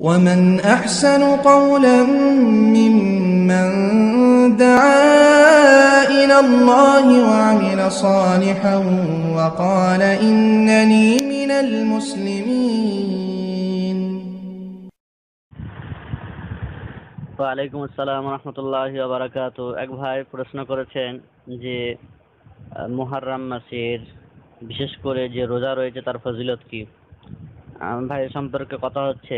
ومن أحسن قولا ممن دعا إلى الله وعمل صالحا وقال إنني من المسلمين ওয়ালাইকুম আসসালাম রহমতুল্লাহ বারাকাতু এক ভাই প্রশ্ন করেছেন যে মোহাররাম মাসের বিশেষ করে যে রোজা রয়েছে তার ফজিলত কি ভাই সম্পর্কে কথা হচ্ছে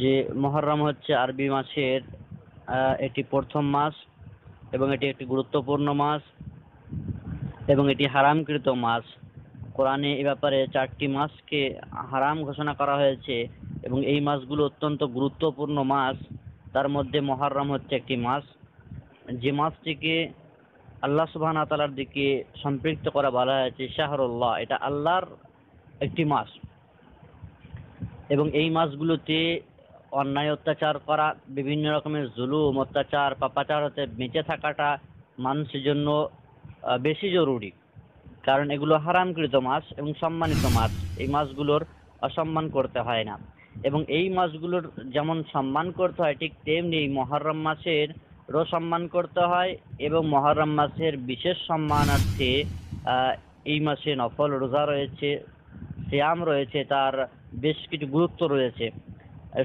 যে মহরম হচ্ছে আরবি মাসের এটি প্রথম মাস এবং এটি একটি গুরুত্বপূর্ণ মাস এবং এটি হারামকৃত মাস কোরআনে এ ব্যাপারে চারটি মাসকে হারাম ঘোষণা করা হয়েছে এবং এই মাসগুলো অত্যন্ত গুরুত্বপূর্ণ মাস তার মধ্যে মহরম হচ্ছে একটি মাস যে মাসটিকে আল্লাহ সুবাহ তালার দিকে সম্পৃক্ত করা বলা হয়েছে শাহরুল্লাহ এটা আল্লাহর একটি মাস এবং এই মাসগুলোতে অন্যায় অত্যাচার করা বিভিন্ন রকমের জুলুম অত্যাচার পাপাচার হতে বেঁচে থাকাটা মানুষের জন্য বেশি জরুরি কারণ এগুলো হারামকৃত মাছ এবং সম্মানিত মাছ এই মাছগুলোর অসম্মান করতে হয় না এবং এই মাছগুলোর যেমন সম্মান করতে হয় ঠিক তেমনি মহরম মাছের রো সম্মান করতে হয় এবং মহরম মাছের বিশেষ সম্মানার্থে এই মাসে নফল রোজা রয়েছে শ্যাম রয়েছে তার বেশ কিছু গুরুত্ব রয়েছে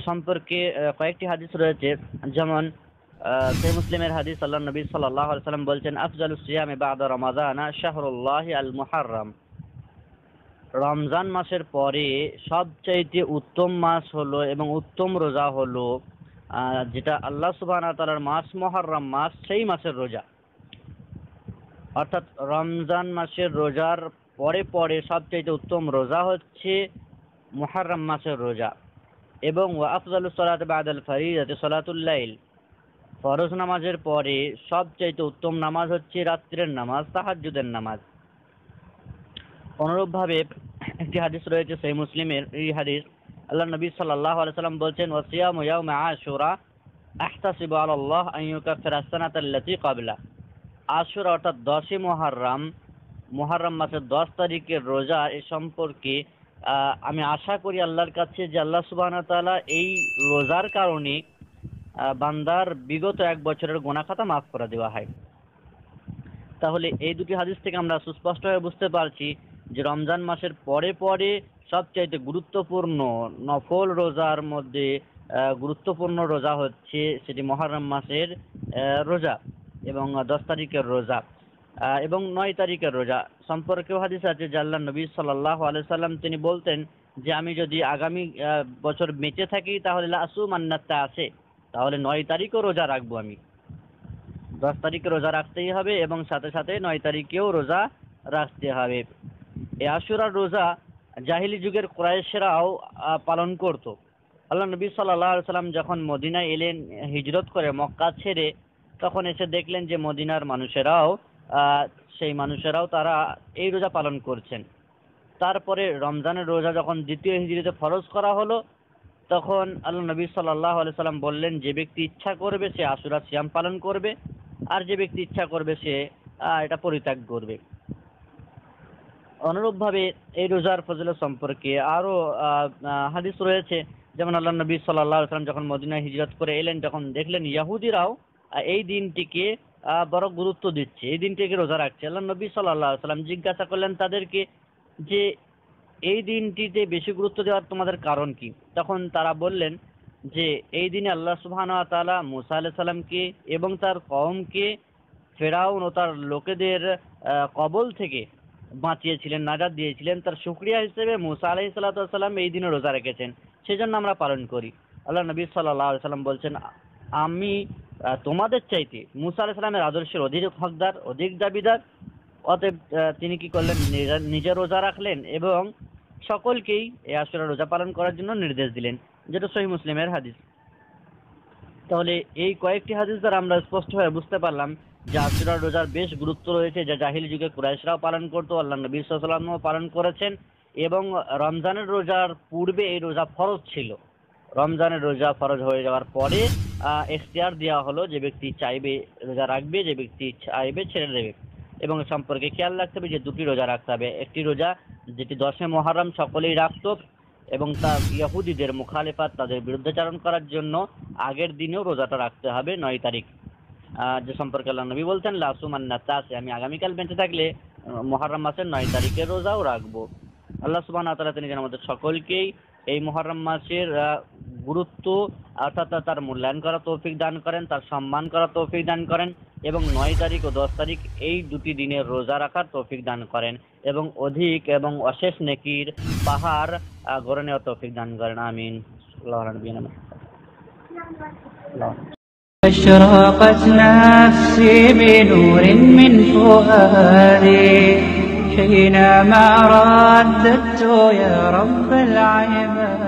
সম্পর্কে কয়েকটি হাদিস রয়েছে যেমন সেই মুসলিমের হাদিস আল্লাহ নবী সাল্লাহ সাল্লাম বলছেন আফজাল সিয়াম বাদ রমাদানা শাহরুল্লাহ আল মুহারম রমজান মাসের পরে সবচাইতে উত্তম মাস হলো এবং উত্তম রোজা হলো যেটা আল্লাহ সুবাহ তালার মাস মহারম মাস সেই মাসের রোজা অর্থাৎ রমজান মাসের রোজার পরে পরে সবচাইতে উত্তম রোজা হচ্ছে মহারম মাসের রোজা এবং আফজাল সলাত বাদাল ফারিদাতে সলাতুল্লাইল ফরজ নামাজের পরে সবচাইতে উত্তম নামাজ হচ্ছে রাত্রের নামাজ তাহাজুদের নামাজ অনুরূপভাবে একটি হাদিস রয়েছে সেই মুসলিমের এই হাদিস আল্লাহ নবী সাল্লাহ সাল্লাম বলছেন ওয়াসিয়াম ইয়াউম আশুরা আহতাসিব আল্লাহ আইয়ুকা ফেরাস্তানাত আল্লাতি কাবলা আশুরা অর্থাৎ দশই মোহাররাম মোহাররাম মাসের দশ তারিখের রোজা এ সম্পর্কে আমি আশা করি আল্লাহর কাছে যে আল্লাহ সুবাহনা তালা এই রোজার কারণে বান্দার বিগত এক বছরের গোনা খাতা মাফ করে দেওয়া হয় তাহলে এই দুটি হাদিস থেকে আমরা সুস্পষ্টভাবে বুঝতে পারছি যে রমজান মাসের পরে পরে সবচাইতে গুরুত্বপূর্ণ নফল রোজার মধ্যে গুরুত্বপূর্ণ রোজা হচ্ছে সেটি মহারম মাসের রোজা এবং দশ তারিখের রোজা এবং নয় তারিখের রোজা সম্পর্কেও হাদিস আছে যে আল্লাহ নবী সাল্লাহ সাল্লাম তিনি বলতেন যে আমি যদি আগামী বছর বেঁচে থাকি তাহলে আসু মান্নাতটা আছে তাহলে নয় তারিখও রোজা রাখবো আমি দশ তারিখে রোজা রাখতেই হবে এবং সাথে সাথে নয় তারিখেও রোজা রাখতে হবে এ আশুরার রোজা জাহিলি যুগের ক্রয়েশেরাও পালন করত আল্লাহ নবী সাল্লাহ সাল্লাম যখন মদিনায় এলেন হিজরত করে মক্কা ছেড়ে তখন এসে দেখলেন যে মদিনার মানুষেরাও সেই মানুষেরাও তারা এই রোজা পালন করছেন তারপরে রমজানের রোজা যখন দ্বিতীয় হিজড়িতে ফরজ করা হলো তখন আল্লাহ নবী সাল্লাহ আলি সাল্লাম বললেন যে ব্যক্তি ইচ্ছা করবে সে আশুরা সিয়াম পালন করবে আর যে ব্যক্তি ইচ্ছা করবে সে এটা পরিত্যাগ করবে অনুরূপভাবে এই রোজার ফজলে সম্পর্কে আরও হাদিস রয়েছে যেমন আল্লাহ নবী সাল্লাহ সাল্লাম যখন মদিনা হিজরত করে এলেন যখন দেখলেন ইয়াহুদিরাও এই দিনটিকে বড় গুরুত্ব দিচ্ছে এই দিনটিকে রোজা রাখছে আল্লাহ নবী সাল্লাহ সাল্লাম জিজ্ঞাসা করলেন তাদেরকে যে এই দিনটিতে বেশি গুরুত্ব দেওয়ার তোমাদের কারণ কি তখন তারা বললেন যে এই দিনে আল্লাহ সুবহান তালা মুসা আল্লাহ সাল্লামকে এবং তার কমকে ফেরাউন ও তার লোকেদের কবল থেকে বাঁচিয়েছিলেন নাজাদ দিয়েছিলেন তার সুক্রিয়া হিসেবে মুসা আলহি সাল্লা সাল্লাম এই দিনে রোজা রেখেছেন সেজন্য আমরা পালন করি আল্লাহ নবী সাল্লাহ সাল্লাম বলছেন আমি তোমাদের চাইতে মুসা আলাহিসের আদর্শের অধিক হকদার অধিক দাবিদার অতএব তিনি কি করলেন নিজের রোজা রাখলেন এবং সকলকেই এই আসরের রোজা পালন করার জন্য নির্দেশ দিলেন যেটা সহি মুসলিমের হাদিস তাহলে এই কয়েকটি হাদিস দ্বারা আমরা স্পষ্টভাবে বুঝতে পারলাম যে আসরা রোজার বেশ গুরুত্ব রয়েছে যা জাহিল যুগে কুরাইশরাও পালন করতো আল্লাহ নবী সাল্লামও পালন করেছেন এবং রমজানের রোজার পূর্বে এই রোজা ফরজ ছিল রমজানের রোজা ফরজ হয়ে যাওয়ার পরে এখতিয়ার দেওয়া হলো যে ব্যক্তি চাইবে রোজা রাখবে যে ব্যক্তি চাইবে ছেড়ে দেবে এবং সম্পর্কে খেয়াল রাখতে হবে যে দুটি রোজা রাখতে হবে একটি রোজা যেটি দশে মহরম সকলেই রাখত এবং তা ইয়াহুদিদের মুখালেফাত তাদের বিরুদ্ধাচারণ করার জন্য আগের দিনেও রোজাটা রাখতে হবে নয় তারিখ যে সম্পর্কে আল্লাহ নবী বলছেন লাসুমান না তাসে আমি আগামীকাল বেঁচে থাকলে মহারম মাসের নয় তারিখের রোজাও রাখবো আল্লাহ সুবাহ তালা তিনি যেন আমাদের সকলকেই এই মহরম মাসের গুরুত্ব অর্থাৎ তার মূল্যায়ন করা তৌফিক দান করেন তার সম্মান করা তৌফিক দান করেন এবং নয় তারিখ ও দশ তারিখ এই দুটি দিনের রোজা রাখার তৌফিক দান করেন এবং অধিক এবং অশেষ নেকির পাহাড় গড়ে নেওয়ার তৌফিক দান করেন আমিন أشرقت نفسي بنور من فؤادي حينما رددت يا رب العباد